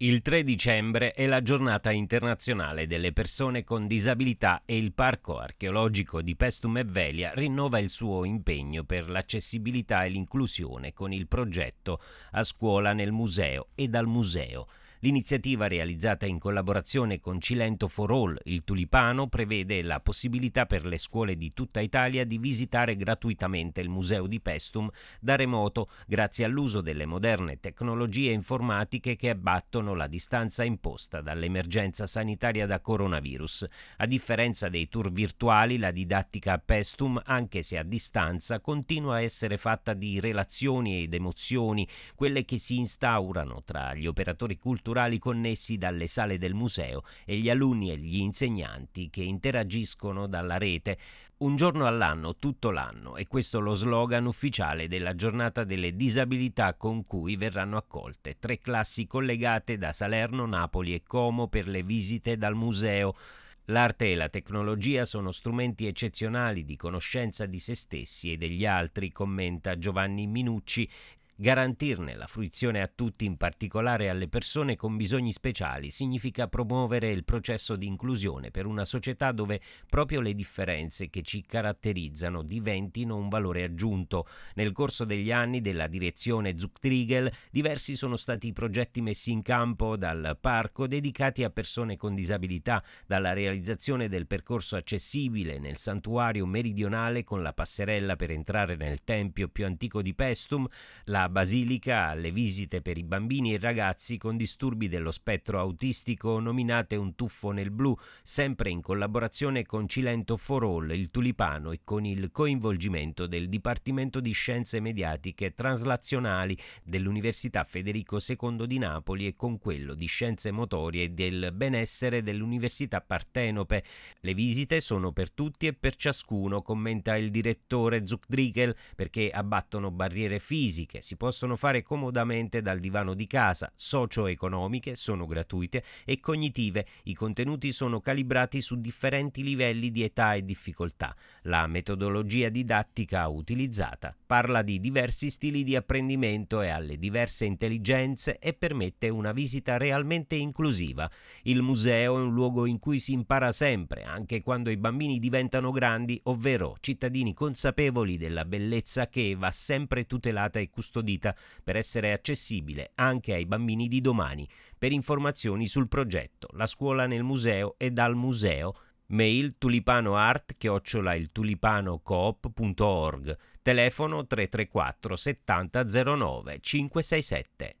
Il 3 dicembre è la giornata internazionale delle persone con disabilità e il parco archeologico di Pestum e Velia rinnova il suo impegno per l'accessibilità e l'inclusione con il progetto A scuola nel museo e dal museo. L'iniziativa realizzata in collaborazione con Cilento for All, il Tulipano, prevede la possibilità per le scuole di tutta Italia di visitare gratuitamente il Museo di Pestum da remoto grazie all'uso delle moderne tecnologie informatiche che abbattono la distanza imposta dall'emergenza sanitaria da coronavirus. A differenza dei tour virtuali, la didattica a Pestum, anche se a distanza, continua a essere fatta di relazioni ed emozioni, quelle che si instaurano tra gli operatori culturali culturali connessi dalle sale del museo e gli alunni e gli insegnanti che interagiscono dalla rete. Un giorno all'anno, tutto l'anno, è questo lo slogan ufficiale della giornata delle disabilità con cui verranno accolte tre classi collegate da Salerno, Napoli e Como per le visite dal museo. L'arte e la tecnologia sono strumenti eccezionali di conoscenza di se stessi e degli altri, commenta Giovanni Minucci, Garantirne la fruizione a tutti, in particolare alle persone con bisogni speciali, significa promuovere il processo di inclusione per una società dove proprio le differenze che ci caratterizzano diventino un valore aggiunto. Nel corso degli anni della direzione Zucktriegel, diversi sono stati i progetti messi in campo dal parco dedicati a persone con disabilità, dalla realizzazione del percorso accessibile nel santuario meridionale con la passerella per entrare nel tempio più antico di Pestum, la Basilica alle visite per i bambini e ragazzi con disturbi dello spettro autistico nominate Un tuffo nel blu, sempre in collaborazione con Cilento for All, il Tulipano e con il coinvolgimento del Dipartimento di Scienze Mediatiche Translazionali dell'Università Federico II di Napoli e con quello di Scienze Motorie e del Benessere dell'Università Partenope. Le visite sono per tutti e per ciascuno, commenta il direttore Zuckdrigel, perché abbattono barriere fisiche, si possono fare comodamente dal divano di casa, socio-economiche, sono gratuite, e cognitive, i contenuti sono calibrati su differenti livelli di età e difficoltà. La metodologia didattica utilizzata parla di diversi stili di apprendimento e alle diverse intelligenze e permette una visita realmente inclusiva. Il museo è un luogo in cui si impara sempre, anche quando i bambini diventano grandi, ovvero cittadini consapevoli della bellezza che va sempre tutelata e custodita Saudita per essere accessibile anche ai bambini di domani. Per informazioni sul progetto, la scuola nel museo e dal museo, mail tulipanoart-tulipanocoop.org, telefono 334 70 09 567.